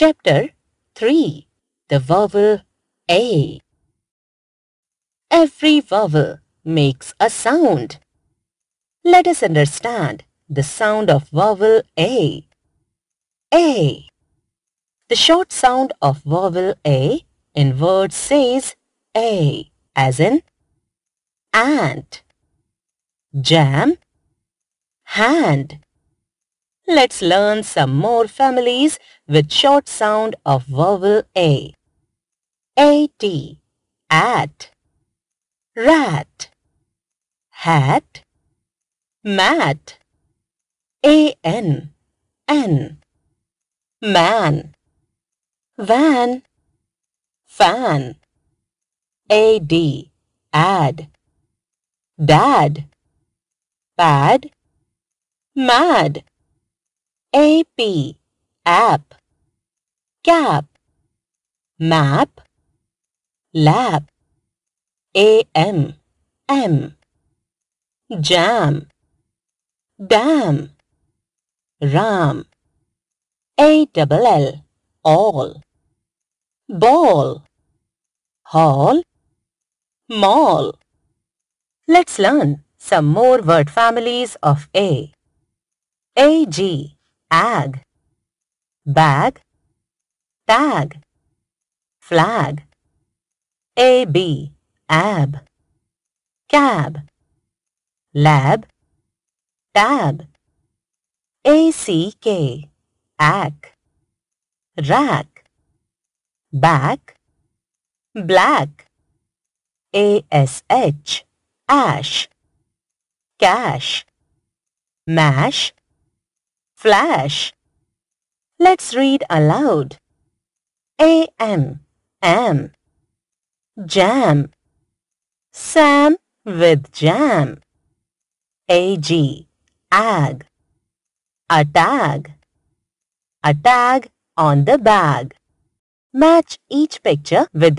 Chapter 3 The Vowel A Every vowel makes a sound. Let us understand the sound of vowel A. A. The short sound of vowel A in words says A as in ant, jam, hand. Let's learn some more families with short sound of vowel a. A t, AT, rat, hat, mat, a n, n, man, van, fan, ad, ad, dad, bad, mad, a B app gap map lab A M M jam dam ram A double L all ball hall mall Let's learn some more word families of A. AG ag, bag, tag, flag, ab, ab, cab, lab, tab, ack, ack, rack, back, black, ash, ash, cash, mash, flash. Let's read aloud. AM, am. Jam. Sam with jam. AG, ag. A tag. A tag on the bag. Match each picture with the